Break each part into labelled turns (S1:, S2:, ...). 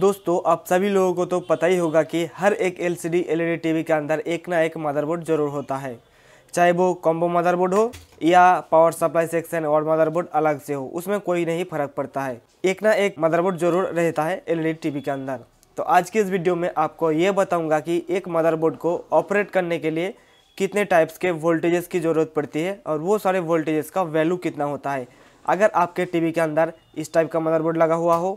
S1: दोस्तों आप सभी लोगों को तो पता ही होगा कि हर एक एलसीडी एलईडी टीवी के अंदर एक ना एक मदरबोर्ड जरूर होता है चाहे वो कॉम्बो मदरबोर्ड हो या पावर सप्लाई सेक्शन और मदरबोर्ड अलग से हो उसमें कोई नहीं फर्क पड़ता है एक ना एक मदरबोर्ड जरूर रहता है एलईडी टीवी के अंदर तो आज की इस वीडियो में आपको ये बताऊँगा कि एक मदरबोर्ड को ऑपरेट करने के लिए कितने टाइप्स के वोल्टेजेस की ज़रूरत पड़ती है और वो सारे वोल्टेजेस का वैल्यू कितना होता है अगर आपके टी के अंदर इस टाइप का मदरबोर्ड लगा हुआ हो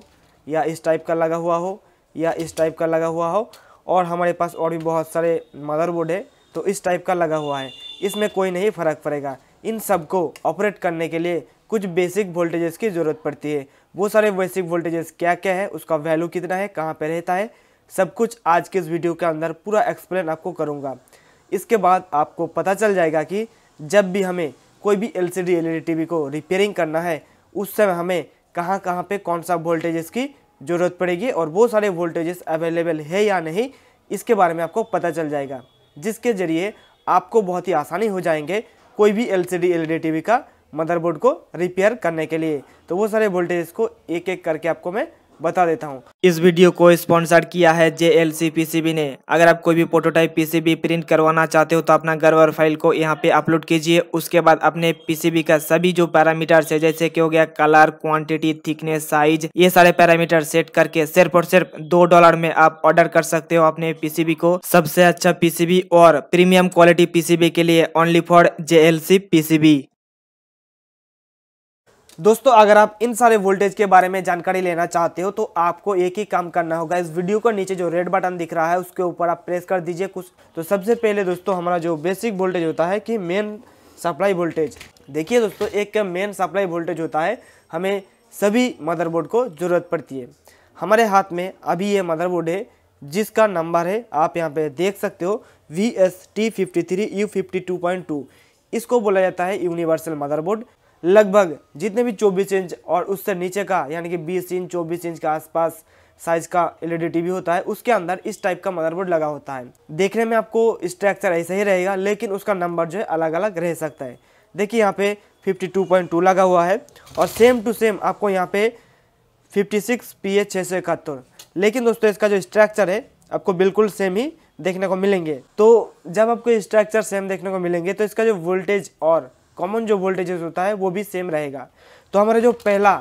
S1: या इस टाइप का लगा हुआ हो या इस टाइप का लगा हुआ हो और हमारे पास और भी बहुत सारे मदरबोर्ड है तो इस टाइप का लगा हुआ है इसमें कोई नहीं फ़र्क पड़ेगा इन सबको ऑपरेट करने के लिए कुछ बेसिक वोल्टेजेस की ज़रूरत पड़ती है वो सारे बेसिक वोल्टेजेस क्या क्या है उसका वैल्यू कितना है कहाँ पर रहता है सब कुछ आज के इस वीडियो के अंदर पूरा एक्सप्लेन आपको करूँगा इसके बाद आपको पता चल जाएगा कि जब भी हमें कोई भी L C D L E D T V को रिपेयरिंग करना है उस समय हमें कहाँ कहाँ पर कौन सा वोल्टेजेस की ज़रूरत पड़ेगी और वो सारे वोल्टेजेस अवेलेबल है या नहीं इसके बारे में आपको पता चल जाएगा जिसके ज़रिए आपको बहुत ही आसानी हो जाएंगे कोई भी एल सी टीवी का मदरबोर्ड को रिपेयर करने के लिए तो वो सारे वोल्टेज को एक एक करके आपको मैं बता देता हूँ इस वीडियो को स्पॉन्सर किया है J L C P C B ने अगर आप कोई भी prototype P C B print करवाना चाहते हो तो अपना घर और फाइल को यहाँ पे अपलोड कीजिए उसके बाद अपने पी सी बी का सभी जो पैरामीटर्स है जैसे कि हो गया कलर क्वांटिटी थिकनेस साइज ये सारे पैरामीटर सेट करके सिर्फ और सिर्फ दो डॉलर में आप ऑर्डर कर सकते हो अपने पीसीबी को सबसे अच्छा पीसीबी और प्रीमियम क्वालिटी पीसीबी के लिए only for J L C PCB दोस्तों अगर आप इन सारे वोल्टेज के बारे में जानकारी लेना चाहते हो तो आपको एक ही काम करना होगा इस वीडियो को नीचे जो रेड बटन दिख रहा है उसके ऊपर आप प्रेस कर दीजिए कुछ तो सबसे पहले दोस्तों हमारा जो बेसिक वोल्टेज होता है कि मेन सप्लाई वोल्टेज देखिए दोस्तों एक मेन सप्लाई वोल्टेज होता है हमें सभी मदरबोर्ड को ज़रूरत पड़ती है हमारे हाथ में अभी ये मदरबोर्ड है जिसका नंबर है आप यहाँ पे देख सकते हो V S T fifty three U fifty two point two इसको बोला जाता है यूनिवर्सल मदरबोर्ड लगभग जितने भी 24 इंच और उससे नीचे का यानी कि 20 इंच 24 इंच के आसपास साइज का एलईडी टीवी e होता है उसके अंदर इस टाइप का मदरबोर्ड लगा होता है देखने में आपको स्ट्रक्चर ऐसा ही रहेगा लेकिन उसका नंबर जो है अलग अलग रह सकता है देखिए यहाँ पे 52.2 लगा हुआ है और सेम टू सेम आपको यहाँ पे 56 सिक्स पी एच छः सौ इकहत्तर लेकिन दोस्तों इसका जो स्ट्रक्चर है आपको बिल्कुल सेम ही देखने को मिलेंगे तो जब आपको स्ट्रक्चर सेम देखने को मिलेंगे तो इसका जो वोल्टेज और कॉमन जो वोल्टेजेस होता है वो भी सेम रहेगा तो हमारा जो पहला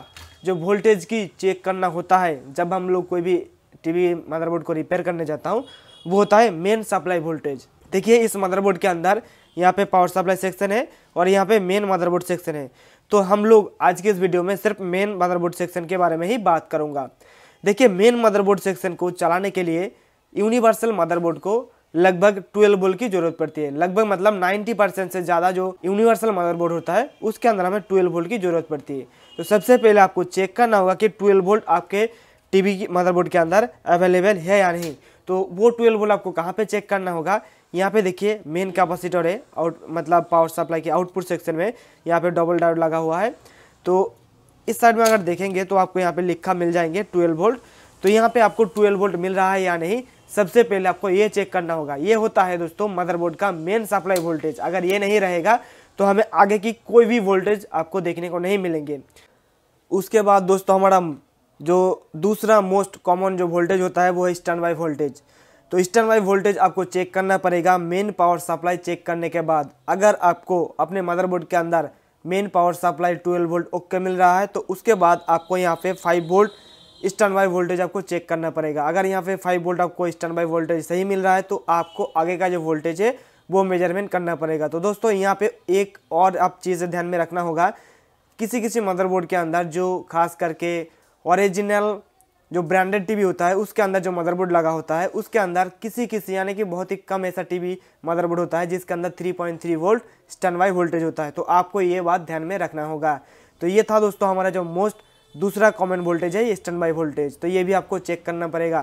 S1: जो वोल्टेज की चेक करना होता है जब हम लोग कोई भी टीवी मदरबोर्ड को रिपेयर करने जाता हूँ वो होता है मेन सप्लाई वोल्टेज देखिए इस मदरबोर्ड के अंदर यहाँ पे पावर सप्लाई सेक्शन है और यहाँ पे मेन मदरबोर्ड सेक्शन है तो हम लोग आज के इस वीडियो में सिर्फ मेन मदरबोर्ड सेक्शन के बारे में ही बात करूँगा देखिए मेन मदरबोर्ड सेक्शन को चलाने के लिए यूनिवर्सल मदरबोर्ड को लगभग 12 बोल की जरूरत पड़ती है लगभग मतलब 90 परसेंट से ज़्यादा जो यूनिवर्सल मदरबोर्ड होता है उसके अंदर हमें 12 वोल्ट की जरूरत पड़ती है तो सबसे पहले आपको चेक करना होगा कि 12 वोल्ट आपके टीवी की मदरबोर्ड के अंदर अवेलेबल है या नहीं तो वो 12 वोल्ट आपको कहाँ पे चेक करना होगा यहाँ पे देखिए मेन कैपेसिटर है आउट मतलब पावर सप्लाई के आउटपुट सेक्शन में यहाँ पे डबल डायोड लगा हुआ है तो इस साइड में अगर देखेंगे तो आपको यहाँ पे लिखा मिल जाएंगे 12 वोल्ट तो यहाँ पे आपको 12 वोल्ट मिल रहा है या नहीं सबसे पहले आपको ये चेक करना होगा ये होता है दोस्तों मदरबोर्ड का मेन सप्लाई वोल्टेज अगर ये नहीं रहेगा तो हमें आगे की कोई भी वोल्टेज आपको देखने को नहीं मिलेंगे उसके बाद दोस्तों हमारा जो दूसरा मोस्ट कॉमन जो वोल्टेज होता है वो है स्टैंड बाई वोल्टेज तो स्टैंड बाई वोल्टेज आपको चेक करना पड़ेगा मेन पावर सप्लाई चेक करने के बाद अगर आपको अपने मदरबोर्ड के अंदर main power supply 12 volt okay मिल रहा है तो उसके बाद आपको यहाँ पे 5 वोल्ट स्टैंड बाई वोल्टेज आपको चेक करना पड़ेगा अगर यहाँ पे फाइव वोल्ट आपको स्टैंड बाई वोल्टेज सही मिल रहा है तो आपको आगे का जो वोल्टेज है वो मेजरमेंट करना पड़ेगा तो दोस्तों यहाँ पे एक और आप चीज़ ध्यान में रखना होगा किसी किसी मदरबोर्ड के अंदर जो खास करके ओरिजिनल जो ब्रांडेड टीवी होता है उसके अंदर जो मदरबोर्ड लगा होता है उसके अंदर किसी किसी यानी कि बहुत ही कम ऐसा टीवी मदरबोर्ड होता है जिसके अंदर 3.3 वोल्ट स्टनवाई वोल्टेज होता है तो आपको ये बात ध्यान में रखना होगा तो ये था दोस्तों हमारा जो मोस्ट दूसरा कॉमन वोल्टेज है स्टैंड बाई वोल्टेज तो ये भी आपको चेक करना पड़ेगा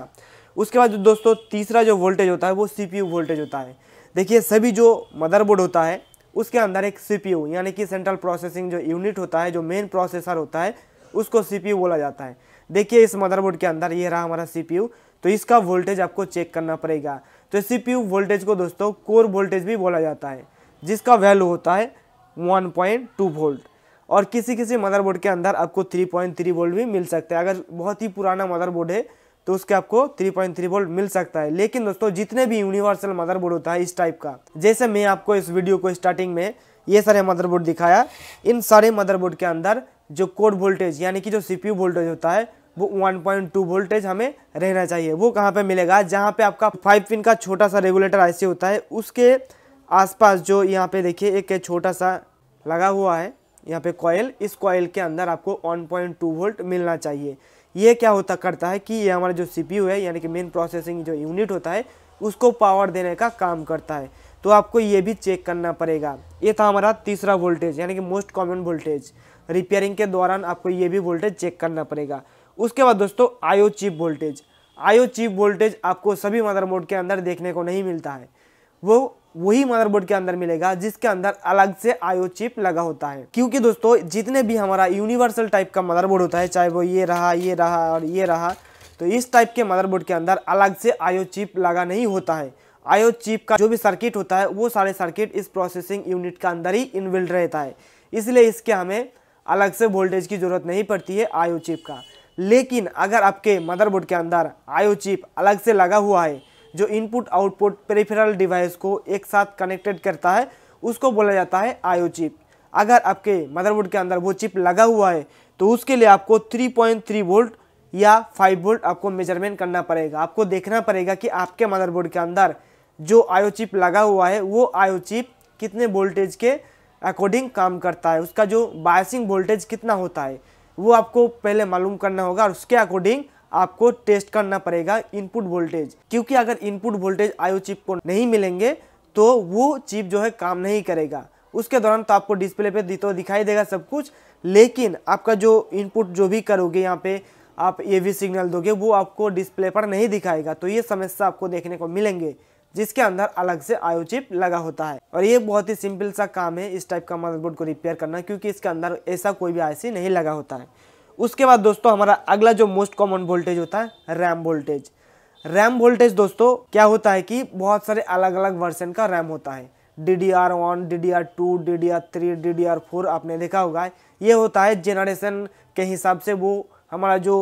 S1: उसके बाद दोस्तों तीसरा जो वोल्टेज होता है वो सी वोल्टेज होता है देखिए सभी जो मदरबोर्ड होता है उसके अंदर एक सी यानी कि सेंट्रल प्रोसेसिंग जो यूनिट होता है जो मेन प्रोसेसर होता है उसको सी बोला जाता है देखिए इस मदरबोर्ड के अंदर ये रहा हमारा सी तो इसका वोल्टेज आपको चेक करना पड़ेगा तो सी वोल्टेज को दोस्तों कोर वोल्टेज भी बोला जाता है जिसका वैल्यू होता है 1.2 वोल्ट और किसी किसी मदरबोर्ड के अंदर आपको 3.3 वोल्ट भी मिल सकता है अगर बहुत ही पुराना मदरबोर्ड है तो उसके आपको 3.3 वोल्ट मिल सकता है लेकिन दोस्तों जितने भी यूनिवर्सल मदरबोर्ड होता है इस टाइप का जैसे मैं आपको इस वीडियो को स्टार्टिंग में ये सारे मदरबोर्ड दिखाया इन सारे मदरबोर्ड के अंदर जो कोड वोल्टेज यानी कि जो सी वोल्टेज होता है वो वन वोल्टेज हमें रहना चाहिए वो कहाँ पर मिलेगा जहाँ पे आपका फाइव पिन का छोटा सा रेगुलेटर ऐसे होता है उसके आसपास जो यहाँ पे देखिए एक छोटा सा लगा हुआ है यहाँ पे कॉयल इस कॉयल के अंदर आपको 1.2 वोल्ट मिलना चाहिए ये क्या होता करता है कि ये हमारा जो सी है यानी कि मेन प्रोसेसिंग जो यूनिट होता है उसको पावर देने का काम करता है तो आपको ये भी चेक करना पड़ेगा ये था हमारा तीसरा वोल्टेज यानी कि मोस्ट कॉमन वोल्टेज रिपेयरिंग के दौरान आपको ये भी वोल्टेज चेक करना पड़ेगा उसके बाद दोस्तों IO chip voltage IO chip voltage आपको सभी मोड के अंदर देखने को नहीं मिलता है वो वही मदरबोर्ड के अंदर मिलेगा जिसके अंदर अलग से आयो चिप लगा होता है क्योंकि दोस्तों जितने भी हमारा यूनिवर्सल टाइप का मदरबोर्ड होता है चाहे वो ये रहा ये रहा और ये रहा तो इस टाइप के मदरबोर्ड के अंदर अलग से आयो चिप लगा नहीं होता है आयो चिप का जो भी सर्किट होता है वो सारे सर्किट इस प्रोसेसिंग यूनिट का अंदर ही इनबिल्ड रहता है इसलिए इसके हमें अलग से वोल्टेज की ज़रूरत नहीं पड़ती है आयो चिप का लेकिन अगर आपके मदरबोर्ड के अंदर आयो चिप अलग से लगा हुआ है जो इनपुट आउटपुट पेरिफेरल डिवाइस को एक साथ कनेक्टेड करता है उसको बोला जाता है आयो चिप अगर आपके मदरबोर्ड के अंदर वो चिप लगा हुआ है तो उसके लिए आपको 3.3 वोल्ट या 5 वोल्ट आपको मेजरमेंट करना पड़ेगा आपको देखना पड़ेगा कि आपके मदरबोर्ड के अंदर जो आयो चिप लगा हुआ है वो आयो चिप कितने वोल्टेज के अकॉर्डिंग काम करता है उसका जो बायसिंग वोल्टेज कितना होता है वो आपको पहले मालूम करना होगा और उसके अकॉर्डिंग आपको टेस्ट करना पड़ेगा इनपुट वोल्टेज क्योंकि अगर इनपुट वोल्टेज आयो चिप को नहीं मिलेंगे तो वो चिप जो है काम नहीं करेगा उसके दौरान तो आपको डिस्प्ले पे तो दिखाई देगा सब कुछ लेकिन आपका जो इनपुट जो भी करोगे यहाँ पे आप ये भी सिग्नल दोगे वो आपको डिस्प्ले पर नहीं दिखाएगा तो ये समस्या आपको देखने को मिलेंगे जिसके अंदर अलग से आयो चिप लगा होता है और ये बहुत ही सिंपल सा काम है इस टाइप का मदरबोर्ड को रिपेयर करना क्योंकि इसके अंदर ऐसा कोई भी आईसी नहीं लगा होता है उसके बाद दोस्तों हमारा अगला जो मोस्ट कॉमन वोल्टेज होता है रैम वोल्टेज रैम वोल्टेज दोस्तों क्या होता है कि बहुत सारे अलग अलग वर्जन का रैम होता है D D R one D D R two D D R three D D R four आपने देखा होगा ये होता है जेनरेशन के हिसाब से वो हमारा जो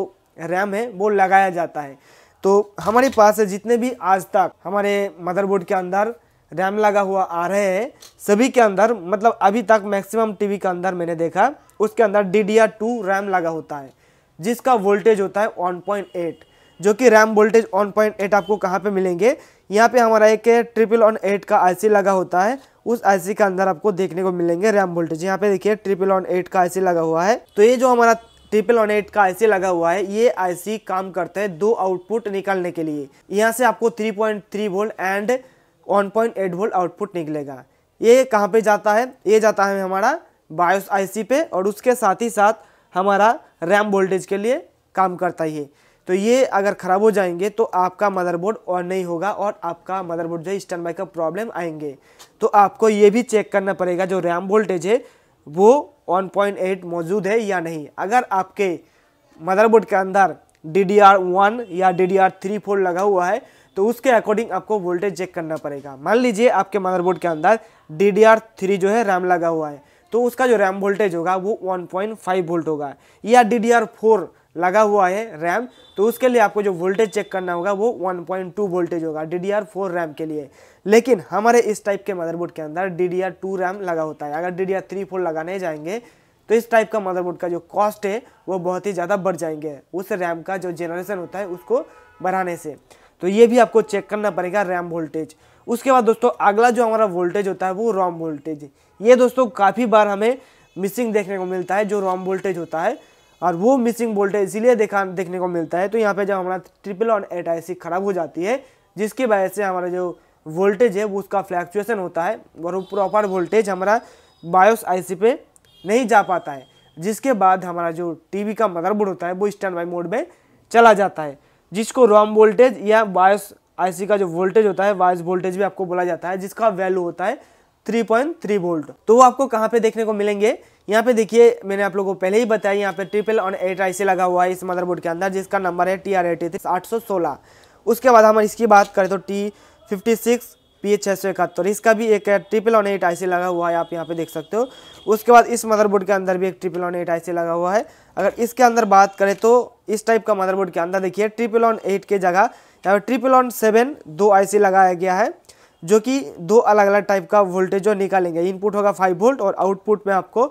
S1: रैम है वो लगाया जाता है तो हमारे पास जितने भी आज तक हमारे मदरबोर्ड के अंदर रैम लगा हुआ आ रहे हैं सभी के अंदर मतलब अभी तक मैक्सिमम टीवी के अंदर मैंने देखा उसके अंदर D D R two RAM लगा होता है जिसका वोल्टेज होता है 1.8 जो कि रैम वोल्टेज 1.8 आपको कहाँ पे मिलेंगे यहाँ पे हमारा एक ट्रिपल ऑन एट का आईसी लगा होता है उस आईसी के अंदर आपको देखने को मिलेंगे रैम वोल्टेज यहाँ पे देखिए ट्रिपल ऑन एट का आईसी लगा हुआ है तो ये जो हमारा ट्रिपल ऑन एट का आईसी लगा हुआ है ये आईसी काम करता है दो आउटपुट निकालने के लिए यहाँ से आपको 3.3 वोल्ट एंड 1.8 वोल्ट आउटपुट निकलेगा ये कहाँ पे जाता है ये जाता है हमारा बायोस आईसी पे और उसके साथ ही साथ हमारा रैम वोल्टेज के लिए काम करता है तो ये अगर ख़राब हो जाएंगे तो आपका मदरबोर्ड ऑन नहीं होगा और आपका मदरबोर्ड जो है स्टैंड बाई का प्रॉब्लम आएंगे तो आपको ये भी चेक करना पड़ेगा जो रैम वोल्टेज है वो 1.8 मौजूद है या नहीं अगर आपके मदरबोर्ड के अंदर डी डी आर वन या D D R three four लगा हुआ है तो उसके अकॉर्डिंग आपको वोल्टेज चेक करना पड़ेगा मान लीजिए आपके मदरबोर्ड के अंदर डी डी आर थ्री जो है रैम लगा हुआ है तो उसका जो रैम वोल्टेज होगा वो 1.5 वोल्ट होगा या डी लगा हुआ है रैम तो उसके लिए आपको जो वोल्टेज चेक करना होगा वो 1.2 वोल्टेज होगा डी रैम के लिए लेकिन हमारे इस टाइप के मदरबोर्ड के अंदर डी रैम लगा होता है अगर डी डी थ्री फोर लगाने जाएंगे तो इस टाइप का मदरबोर्ड का जो कॉस्ट है वो बहुत ही ज़्यादा बढ़ जाएंगे उस रैम का जो जनरेशन होता है उसको बढ़ाने से तो ये भी आपको चेक करना पड़ेगा रैम वोल्टेज उसके बाद दोस्तों अगला जो हमारा वोल्टेज होता है वो रॉम वोल्टेज ये दोस्तों काफ़ी बार हमें मिसिंग देखने को मिलता है जो रॉम वोल्टेज होता है और वो मिसिंग वोल्टेज इसीलिए देखा देखने को मिलता है तो यहाँ पे जब हमारा ट्रिपल ऑन एट आई खराब हो जाती है जिसकी वजह से हमारा जो वोल्टेज है वो उसका फ्लैक्चुएसन होता है और वो प्रॉपर वोल्टेज हमारा बायोस आईसी पे नहीं जा पाता है जिसके बाद हमारा जो टीवी का मदरबोर्ड होता है वो स्टैंड बाई मोड में चला जाता है जिसको रॉम वोल्टेज या बायोस आईसी का जो वोल्टेज होता है वॉइस वोल्टेज भी आपको बोला जाता है जिसका वैल्यू होता है 3.3 वोल्ट तो वो आपको कहाँ पे देखने को मिलेंगे यहाँ पे देखिए मैंने आप लोगों को पहले ही बताया यहाँ पे ट्रिपल ऑन एट आई लगा हुआ है इस मदरबोर्ड के अंदर जिसका नंबर है टी आर उसके बाद हम इसकी बात करें तो T fifty six P H छः सौ इकहत्तर इसका भी एक ट्रिपल ऑन एट आई लगा हुआ है आप यहाँ पे देख सकते हो उसके बाद इस मदरबोर्ड के अंदर भी एक ट्रिपल ऑन एट आई लगा हुआ है अगर इसके अंदर बात करें तो इस टाइप का मदरबोर्ड के अंदर देखिए ट्रिपल ऑन एट के जगह यहाँ पर ट्रिपल ऑन सेवन दो आई लगाया गया है जो कि दो अलग अलग टाइप का वोल्टेज निकालेंगे इनपुट होगा फाइव वोल्ट और आउटपुट में आपको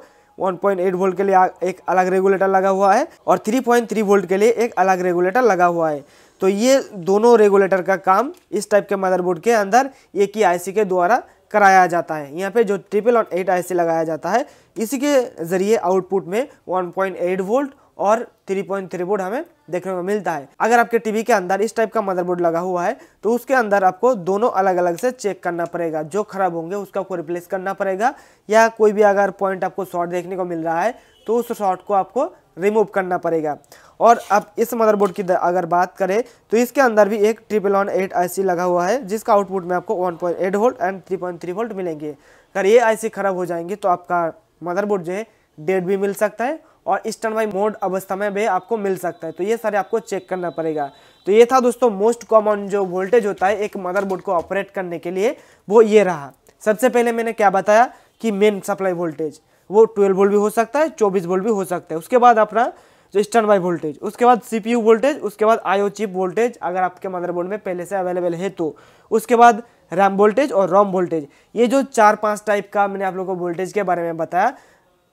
S1: 1.8 वोल्ट के लिए एक अलग रेगुलेटर लगा हुआ है और 3.3 वोल्ट के लिए एक अलग रेगुलेटर लगा हुआ है तो ये दोनों रेगुलेटर का काम इस टाइप के मदरबोर्ड के अंदर एक ही आईसी के द्वारा कराया जाता है यहाँ पे जो ट्रिपल और एट आईसी लगाया जाता है इसी के ज़रिए आउटपुट में 1.8 वोल्ट और 3.3 वोल्ट हमें देखने को मिलता है अगर आपके टीवी के अंदर इस टाइप का मदरबोर्ड लगा हुआ है तो उसके अंदर आपको दोनों अलग अलग से चेक करना पड़ेगा जो खराब होंगे उसका आपको रिप्लेस करना पड़ेगा या कोई भी अगर पॉइंट आपको शॉर्ट देखने को मिल रहा है तो उस शॉर्ट को आपको रिमूव करना पड़ेगा और अब इस मदरबोर्ड की अगर बात करें तो इसके अंदर भी एक ट्रिपल वन एट आई लगा हुआ है जिसका आउटपुट में आपको one point eight volt and three point three volt मिलेंगे अगर ये आई खराब हो जाएंगी तो आपका मदरबोर्ड जो है डेड भी मिल सकता है और स्टर्न बाई मोड अवस्था में भी आपको मिल सकता है तो ये सारे आपको चेक करना पड़ेगा तो ये था दोस्तों मोस्ट कॉमन जो वोल्टेज होता है एक मदरबोर्ड को ऑपरेट करने के लिए वो ये रहा सबसे पहले मैंने क्या बताया कि मेन सप्लाई वोल्टेज वो ट्वेल्व वोल्ट भी हो सकता है चौबीस वोल्ट भी हो सकता है उसके बाद अपना जो स्टैंड बाई वोल्टेज उसके बाद यू वोल्टेज उसके बाद ओ चिप वोल्टेज अगर आपके मदरबोर्ड में पहले से अवेलेबल है तो उसके बाद रैम वोल्टेज और रोम वोल्टेज ये जो चार पांच टाइप का मैंने आप लोगों को वोल्टेज के बारे में बताया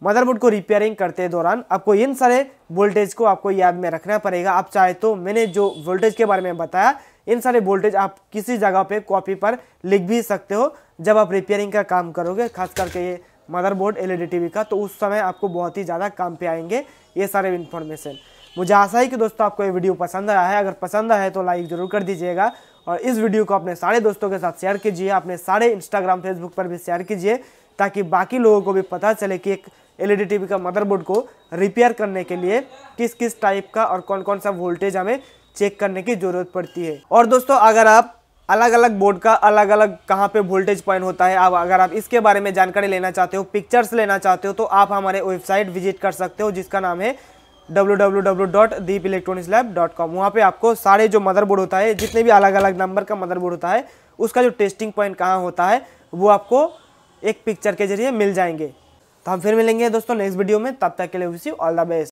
S1: मदरबोर्ड को रिपेयरिंग करते दौरान आपको इन सारे वोल्टेज को आपको याद में रखना पड़ेगा आप चाहे तो मैंने जो वोल्टेज के बारे में बताया इन सारे वोल्टेज आप किसी जगह पे कॉपी पर लिख भी सकते हो जब आप रिपेयरिंग का काम करोगे खास करके ये मदरबोर्ड एलईडी टीवी का तो उस समय आपको बहुत ही ज़्यादा काम पे आएंगे ये सारे इन्फॉर्मेशन मुझे आशा है कि दोस्तों आपको ये वीडियो पसंद आया है अगर पसंद आया है तो लाइक ज़रूर कर दीजिएगा और इस वीडियो को अपने सारे दोस्तों के साथ शेयर कीजिए अपने सारे इंस्टाग्राम फेसबुक पर भी शेयर कीजिए ताकि बाकी लोगों को भी पता चले कि एक टी टीवी e का मदरबोर्ड को रिपेयर करने के लिए किस किस टाइप का और कौन कौन सा वोल्टेज हमें चेक करने की ज़रूरत पड़ती है और दोस्तों अगर आप अलग अलग बोर्ड का अलग अलग कहाँ पे वोल्टेज पॉइंट होता है अब अगर आप इसके बारे में जानकारी लेना चाहते हो पिक्चर्स लेना चाहते हो तो आप हमारे वेबसाइट विजिट कर सकते हो जिसका नाम है W W W dot Deep electronics lab dot com वहाँ पर आपको सारे जो मदरबोर्ड होता है जितने भी अलग अलग नंबर का मदरबोर्ड होता है उसका जो टेस्टिंग पॉइंट कहाँ होता है वो आपको एक पिक्चर के जरिए मिल जाएंगे तो हम फिर मिलेंगे दोस्तों नेक्स्ट वीडियो में तब तक के लिए wish you all the best